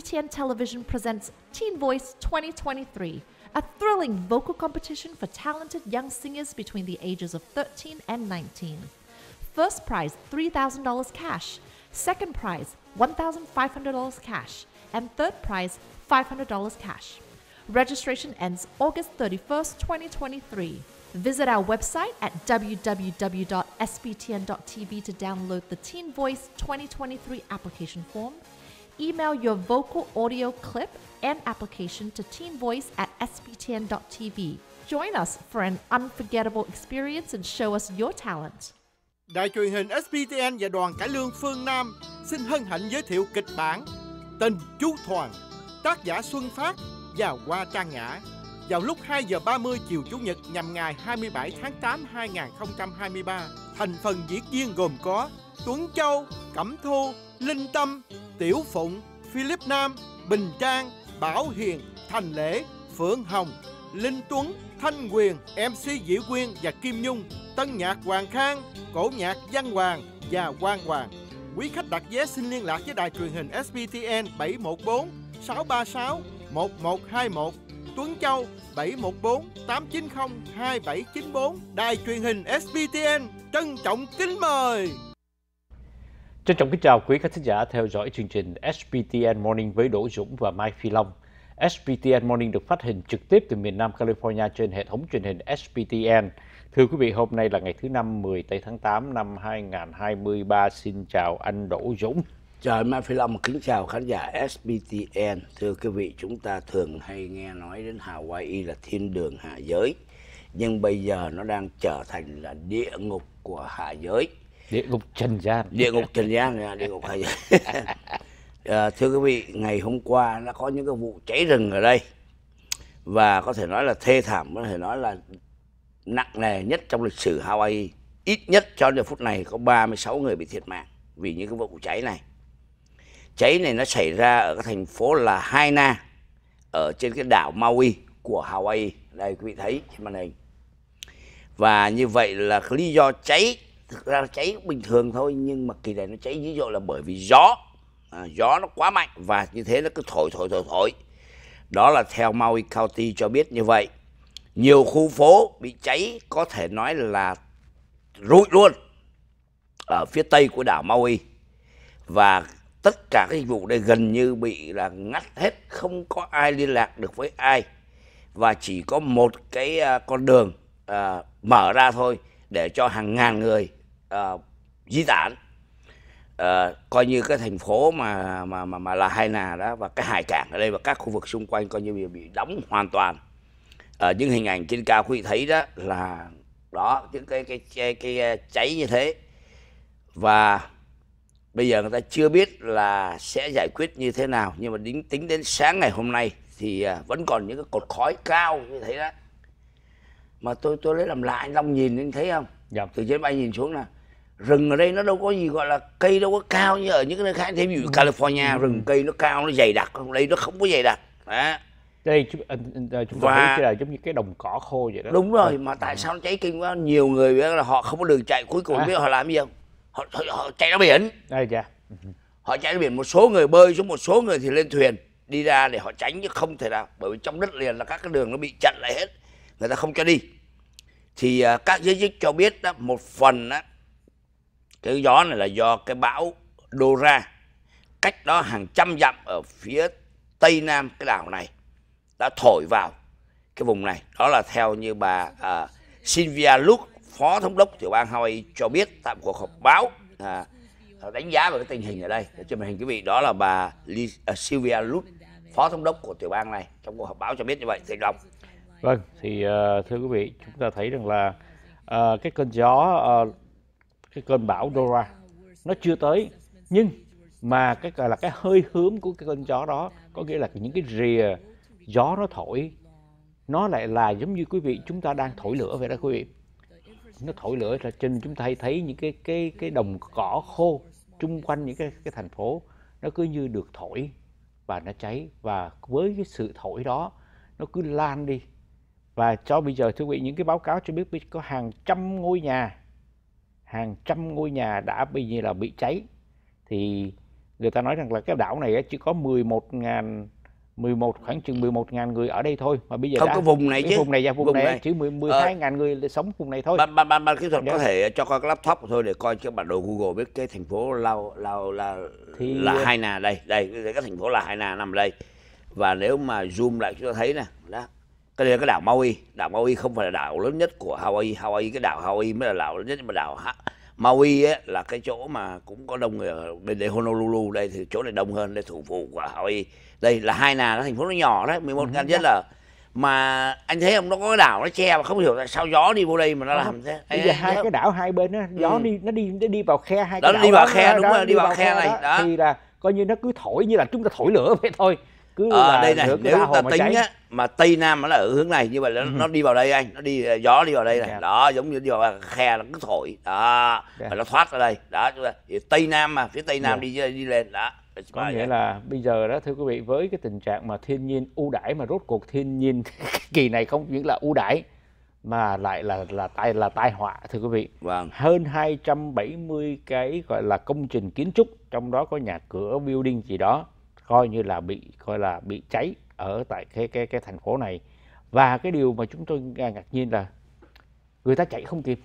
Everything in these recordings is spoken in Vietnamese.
BTN Television presents Teen Voice 2023, a thrilling vocal competition for talented young singers between the ages of 13 and 19. First prize, $3,000 cash. Second prize, $1,500 cash. And third prize, $500 cash. Registration ends August 31st, 2023. Visit our website at www.sbtn.tv to download the Teen Voice 2023 application form email your vocal audio clip and application to teenvoice at sbtn.tv. Join us for an unforgettable experience and show us your talent. Đài truyền hình SBTN và đoàn cải lương Phương Nam xin hân hạnh giới thiệu kịch bản Tình Chú Thoàn, tác giả Xuân Phát và Hoa Trang Nhã vào lúc 2 giờ 30 chiều Chủ nhật nhằm ngày 27 tháng 8 2023. Thành phần diễn viên gồm có Tuấn Châu, Cẩm Thu, Linh Tâm, Tiểu Phụng, Philip Nam, Bình Trang, Bảo Hiền, Thành Lễ, Phượng Hồng, Linh Tuấn, Thanh Quyền, MC Diệu Quyên và Kim Nhung, Tân Nhạc Hoàng Khang, Cổ Nhạc Văn Hoàng và Quang Hoàng. Quý khách đặt vé xin liên lạc với đài truyền hình SBTN 714 636 1121 Tuấn Châu 714 890 2794 Đài truyền hình SBTN trân trọng kính mời Trân trọng kính chào quý khán thính giả theo dõi chương trình SBTN Morning với Đỗ Dũng và Mai Phi Long. SBTN Morning được phát hình trực tiếp từ miền Nam California trên hệ thống truyền hình SBTN. Thưa quý vị, hôm nay là ngày thứ năm 10 tây tháng 8 năm 2023. Xin chào anh Đỗ Dũng. Chào Mai Phi Long, kính chào khán giả SBTN. Thưa quý vị, chúng ta thường hay nghe nói đến Hawaii là thiên đường hạ giới. Nhưng bây giờ nó đang trở thành là địa ngục của hạ giới địa ngục trần gian địa ngục trần gian là dạ, địa ngục hải à, dạ, thưa quý vị ngày hôm qua đã có những cái vụ cháy rừng ở đây và có thể nói là thê thảm có thể nói là nặng nề nhất trong lịch sử Hawaii ít nhất cho đến phút này có 36 người bị thiệt mạng vì những cái vụ cháy này cháy này nó xảy ra ở cái thành phố là Haina ở trên cái đảo Maui của Hawaii đây quý vị thấy trên màn hình và như vậy là lý do cháy thực ra nó cháy bình thường thôi nhưng mà kỳ này nó cháy dữ dội là bởi vì gió à, gió nó quá mạnh và như thế nó cứ thổi thổi thổi thổi đó là theo Maui County cho biết như vậy nhiều khu phố bị cháy có thể nói là rụi luôn ở phía tây của đảo Maui và tất cả các dịch vụ đây gần như bị là ngắt hết không có ai liên lạc được với ai và chỉ có một cái à, con đường à, mở ra thôi để cho hàng ngàn người uh, di tản uh, coi như cái thành phố mà mà mà, mà là hai nà đó và cái hải cảng ở đây và các khu vực xung quanh coi như bị, bị đóng hoàn toàn uh, những hình ảnh trên cao quý vị thấy đó là đó những cái cái, cái cái cháy như thế và bây giờ người ta chưa biết là sẽ giải quyết như thế nào nhưng mà tính tính đến sáng ngày hôm nay thì vẫn còn những cái cột khói cao như thế đó mà tôi tôi lấy làm lạ anh Long nhìn anh thấy không dạ. từ trên bay nhìn xuống nè rừng ở đây nó đâu có gì gọi là cây đâu có cao như ở những nơi khác thế ví dụ ừ. California ừ. rừng cây nó cao nó dày đặc còn đây nó không có dày đặc đó đây chúng, ờ, ờ, ờ, chúng ta thấy là giống như cái đồng cỏ khô vậy đó đúng rồi mà tại sao nó cháy kinh quá nhiều người biết là họ không có đường chạy cuối cùng à. biết họ làm gì không họ, họ, họ chạy ra biển à, dạ. Ừ. họ chạy ra biển một số người bơi xuống một số người thì lên thuyền đi ra để họ tránh chứ không thể nào bởi vì trong đất liền là các cái đường nó bị chặn lại hết người ta không cho đi thì uh, các giới chức cho biết đó, một phần đó, cái gió này là do cái bão Dora cách đó hàng trăm dặm ở phía tây nam cái đảo này đã thổi vào cái vùng này đó là theo như bà à, Sylvia Luke phó thống đốc tiểu bang Hawaii cho biết tại cuộc họp báo à, à, đánh giá về cái tình hình ở đây để cho màn hình quý vị đó là bà à, Sylvia Luke phó thống đốc của tiểu bang này trong cuộc họp báo cho biết như vậy thầy Long vâng thì uh, thưa quý vị chúng ta thấy rằng là uh, cái cơn gió uh, cái cơn bão Dora nó chưa tới nhưng mà cái gọi là cái hơi hướng của cái cơn gió đó có nghĩa là những cái rìa gió nó thổi nó lại là giống như quý vị chúng ta đang thổi lửa vậy đó quý vị nó thổi lửa là trên chúng ta hay thấy những cái cái cái đồng cỏ khô chung quanh những cái cái thành phố nó cứ như được thổi và nó cháy và với cái sự thổi đó nó cứ lan đi và cho bây giờ thưa quý vị những cái báo cáo cho biết có hàng trăm ngôi nhà hàng trăm ngôi nhà đã bị như là bị cháy thì người ta nói rằng là cái đảo này chỉ có 11 ngàn 11 khoảng chừng 11 ngàn người ở đây thôi mà bây giờ không đã, có vùng này chứ vùng này ra vùng, vùng này, này chỉ 12 ờ. ngàn ờ, người sống vùng này thôi ban ban ban, ban kỹ thuật dạ. có thể cho coi laptop thôi để coi cái bản đồ Google biết cái thành phố lao lao là thì... là ờ, hai nà đây đây cái thành phố là hai nà nằm đây và nếu mà zoom lại chúng ta thấy nè đó cái đây là cái đảo Maui đảo Maui không phải là đảo lớn nhất của Hawaii Hawaii cái đảo Hawaii mới là đảo lớn nhất nhưng mà đảo Maui ấy, là cái chỗ mà cũng có đông người ở bên đây Honolulu đây thì chỗ này đông hơn đây thủ phủ của Hawaii đây là hai nà nó thành phố nó nhỏ đấy 11 ừ, ngàn dân là mà anh thấy không nó có cái đảo nó che mà không hiểu tại sao gió đi vô đây mà nó ờ, làm thế bây giờ hai cái đảo hai bên đó gió ừ. đi nó đi nó đi vào khe hai đó, cái đảo đi vào khe đó, đúng đó, rồi đi, đi vào khe này đó, đó. thì là coi như nó cứ thổi như là chúng ta thổi lửa vậy thôi cứ ờ, là đây này nếu ta tính á, mà tây nam nó là ở hướng này như vậy nó, ừ. nó đi vào đây anh nó đi ờ, gió đi vào đây này đó giống như đi vào khe nó cứ thổi đó và nó thoát ra đây đó thì tây nam mà phía tây nam dạ. đi đi lên đó có nghĩa là bây giờ đó thưa quý vị với cái tình trạng mà thiên nhiên ưu đãi mà rốt cuộc thiên nhiên kỳ này không những là ưu đãi mà lại là là tai là tai họa thưa quý vị. Vâng. Hơn 270 cái gọi là công trình kiến trúc trong đó có nhà cửa building gì đó coi như là bị coi là bị cháy ở tại cái cái cái thành phố này và cái điều mà chúng tôi ngạc nhiên là người ta chạy không kịp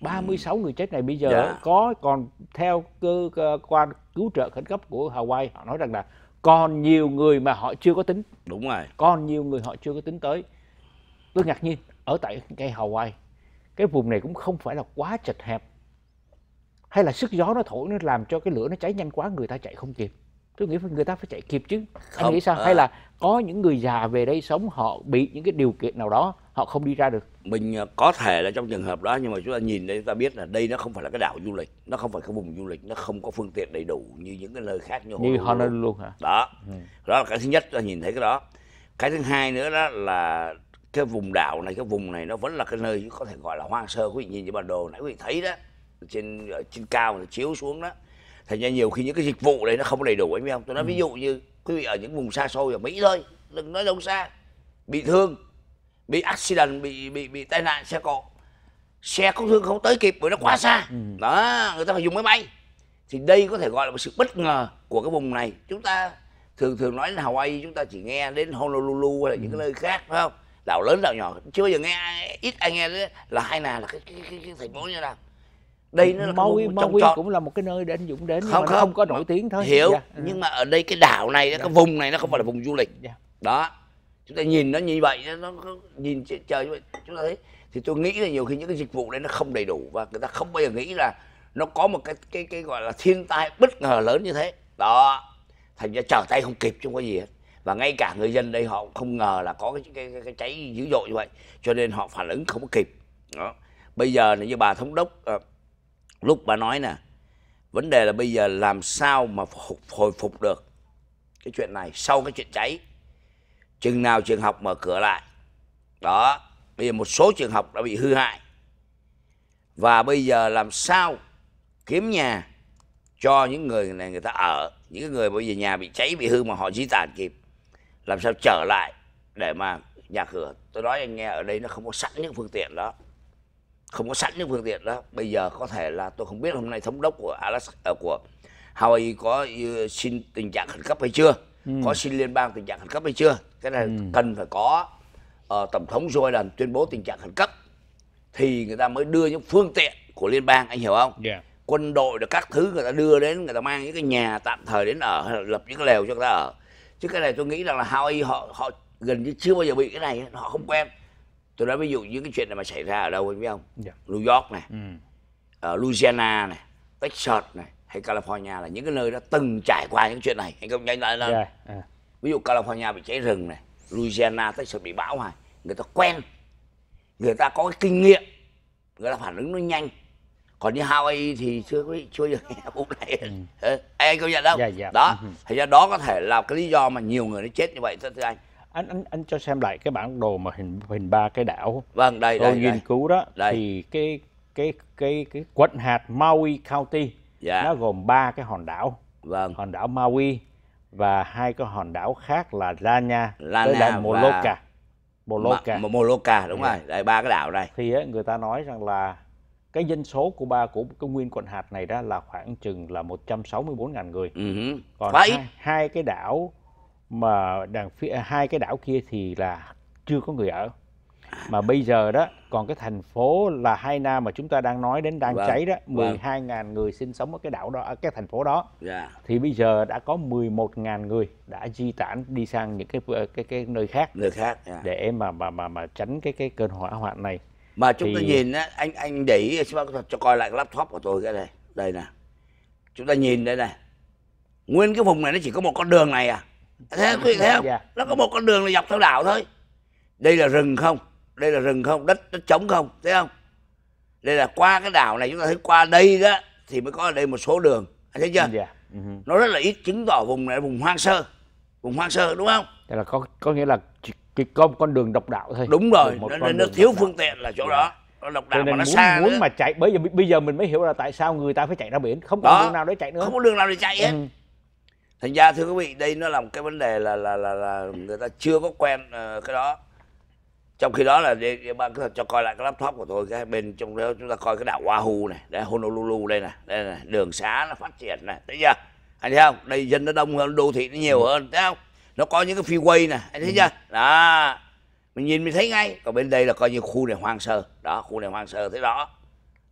36 ừ. người chết này bây giờ dạ. có còn theo cơ, cơ quan cứu trợ khẩn cấp của Hawaii họ nói rằng là còn nhiều người mà họ chưa có tính đúng rồi còn nhiều người họ chưa có tính tới tôi ngạc nhiên ở tại cái Hawaii cái vùng này cũng không phải là quá chật hẹp hay là sức gió nó thổi nó làm cho cái lửa nó cháy nhanh quá người ta chạy không kịp tôi nghĩ người ta phải chạy kịp chứ không, anh nghĩ sao à, hay là có những người già về đây sống họ bị những cái điều kiện nào đó họ không đi ra được mình ờ, có thể là trong trường hợp đó nhưng mà chúng ta nhìn đây chúng ta biết là đây nó không phải là cái đảo du lịch nó không phải cái vùng du lịch nó không có phương tiện đầy đủ như những cái nơi khác như, như Honolulu hả đó ừ. đó là cái thứ nhất ta nhìn thấy cái đó cái thứ hai nữa đó là cái vùng đảo này cái vùng này nó vẫn là cái nơi có thể gọi là hoang sơ quý vị nhìn cái bản đồ nãy quý vị thấy đó trên trên cao chiếu xuống đó thành ra nhiều khi những cái dịch vụ đấy nó không đầy đủ anh em không tôi nói ừ. ví dụ như quý vị ở những vùng xa xôi ở mỹ thôi đừng nói đâu xa bị thương bị accident bị bị bị tai nạn xe cộ xe cứu thương không tới kịp bởi nó quá ừ. xa ừ. đó người ta phải dùng máy bay thì đây có thể gọi là một sự bất ngờ của cái vùng này chúng ta thường thường nói đến Hawaii chúng ta chỉ nghe đến Honolulu hay là ừ. những cái ừ. nơi khác phải không đảo lớn đảo nhỏ chưa bao giờ nghe ít ai nghe đấy là hay là cái, cái, cái, cái thành phố như nào đây nó là Maui, một Maui cũng là một cái nơi để anh Dũng đến không, nhưng mà không, không có nổi tiếng thôi hiểu dạ. nhưng mà ở đây cái đảo này dạ. cái vùng này nó không phải là vùng du lịch dạ. đó chúng ta nhìn nó như vậy nó nhìn trời như vậy chúng ta thấy thì tôi nghĩ là nhiều khi những cái dịch vụ đấy nó không đầy đủ và người ta không bao giờ nghĩ là nó có một cái cái cái gọi là thiên tai bất ngờ lớn như thế đó thành ra trở tay không kịp chứ không có gì hết và ngay cả người dân đây họ không ngờ là có cái cái, cái, cái cháy dữ dội như vậy cho nên họ phản ứng không có kịp đó bây giờ là như bà thống đốc ờ, lúc bà nói nè vấn đề là bây giờ làm sao mà hồi phục được cái chuyện này sau cái chuyện cháy chừng nào trường học mở cửa lại đó bây giờ một số trường học đã bị hư hại và bây giờ làm sao kiếm nhà cho những người này người ta ở những người bây giờ nhà bị cháy bị hư mà họ di tản kịp làm sao trở lại để mà nhà cửa tôi nói anh nghe ở đây nó không có sẵn những phương tiện đó không có sẵn những phương tiện đó bây giờ có thể là tôi không biết hôm nay thống đốc của Alaska ờ, của Hawaii có ờ, xin tình trạng khẩn cấp hay chưa ừ. có xin liên bang tình trạng khẩn cấp hay chưa cái này ừ. cần phải có uh, tổng thống Joe Biden tuyên bố tình trạng khẩn cấp thì người ta mới đưa những phương tiện của liên bang anh hiểu không yeah. Dạ. quân đội được các thứ người ta đưa đến người ta mang những cái nhà tạm thời đến ở hay là lập những cái lều cho người ta ở chứ cái này tôi nghĩ rằng là Hawaii họ họ gần như chưa bao giờ bị cái này họ không quen tôi nói ví dụ những cái chuyện này mà xảy ra ở đâu anh biết không yeah. Dạ. new york này ừ. ở ờ, louisiana này texas này hay california là những cái nơi đã từng trải qua những chuyện này anh không nhanh lại lên yeah. Dạ, yeah. À. ví dụ california bị cháy rừng này louisiana texas bị bão hoài người ta quen người ta có cái kinh nghiệm người ta phản ứng nó nhanh còn như Hawaii thì chưa có chưa giờ nghe vụ này ừ. anh công nhận không yeah, dạ, yeah. đó ừ. thì ra đó có thể là cái lý do mà nhiều người nó chết như vậy thưa anh anh anh anh cho xem lại cái bản đồ mà hình hình ba cái đảo vâng đây tôi đây nghiên cứu đó đây. thì cái cái cái cái quận hạt Maui County dạ. nó gồm ba cái hòn đảo vâng hòn đảo Maui và hai cái hòn đảo khác là Lana, Lana với lại Moloka Moloka M- Moloka đúng yeah. Dạ. rồi đây ba cái đảo này thì ấy, người ta nói rằng là cái dân số của ba của cái nguyên quận hạt này đó là khoảng chừng là 164.000 người. Ừ. Còn Quá hai, ít. hai cái đảo mà đằng phía à, hai cái đảo kia thì là chưa có người ở mà bây giờ đó còn cái thành phố là hai nam mà chúng ta đang nói đến đang vâng, cháy đó 12.000 vâng. người sinh sống ở cái đảo đó ở cái thành phố đó yeah. Dạ. thì bây giờ đã có 11.000 người đã di tản đi sang những cái ờ, cái cái nơi khác nơi khác yeah. Dạ. để mà mà mà mà tránh cái cái cơn hỏa hoạn này mà chúng thì... ta nhìn á anh anh để ý cho coi lại laptop của tôi cái này đây nè chúng ta nhìn đây này nguyên cái vùng này nó chỉ có một con đường này à theo quý vị thấy không yeah. Dạ. nó có một con đường là dọc theo đảo thôi đây là rừng không đây là rừng không đất đất trống không thấy không đây là qua cái đảo này chúng ta thấy qua đây đó thì mới có ở đây một số đường anh thấy chưa yeah. Dạ. uh-huh. Ừ. nó rất là ít chứng tỏ vùng này là vùng hoang sơ vùng hoang sơ đúng không Thế là có có nghĩa là chỉ có một con đường độc đạo thôi đúng rồi một nên, nên nó thiếu phương tiện là chỗ yeah. Dạ. đó nó độc đạo mà nó muốn, xa muốn nữa. mà chạy bởi vì bây giờ mình mới hiểu là tại sao người ta phải chạy ra biển không có đường nào để chạy nữa không có đường nào để chạy hết ừ thành ra thưa quý vị đây nó là một cái vấn đề là là là, là người ta chưa có quen uh, cái đó trong khi đó là để, để bạn cứ cho coi lại cái laptop của tôi cái bên trong đó chúng ta coi cái đảo Oahu này đây Honolulu đây này đây này đường xá nó phát triển này thấy chưa anh thấy không đây dân nó đông hơn đô thị nó nhiều ừ. hơn thấy không nó có những cái freeway này anh thấy ừ. chưa đó mình nhìn mình thấy ngay còn bên đây là coi như khu này hoang sơ đó khu này hoang sơ thấy đó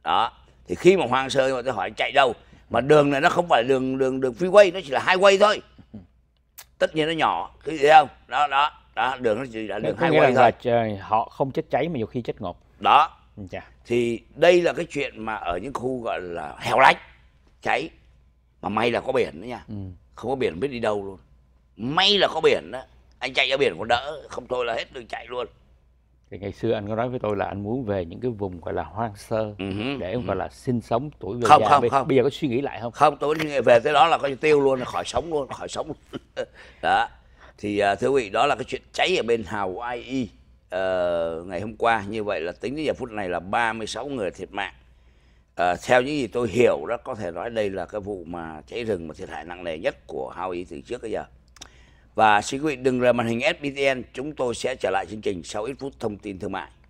đó thì khi mà hoang sơ mà tôi hỏi chạy đâu mà đường này nó không phải đường đường đường freeway nó chỉ là highway thôi tất nhiên nó nhỏ cái gì không đó đó đó đường nó chỉ là đường highway thôi là trời, họ không chết cháy mà nhiều khi chết ngột đó yeah. Dạ. thì đây là cái chuyện mà ở những khu gọi là hẻo lánh cháy mà may là có biển đó nha ừ. không có biển biết đi đâu luôn may là có biển đó anh chạy ra biển còn đỡ không thôi là hết đường chạy luôn thì ngày xưa anh có nói với tôi là anh muốn về những cái vùng gọi là hoang sơ uh-huh, để uh-huh. Ừ gọi là sinh sống tuổi về không già. không bây, không bây giờ có suy nghĩ lại không không tôi nghĩ về tới đó là coi tiêu luôn là khỏi sống luôn khỏi sống đó thì à, thưa quý vị đó là cái chuyện cháy ở bên hào Hawaii uh, ngày hôm qua như vậy là tính đến giờ phút này là 36 người thiệt mạng uh, theo những gì tôi hiểu đó có thể nói đây là cái vụ mà cháy rừng mà thiệt hại nặng nề nhất của hào Y từ trước tới giờ và xin quý vị đừng rời màn hình SBTN chúng tôi sẽ trở lại chương trình sau ít phút thông tin thương mại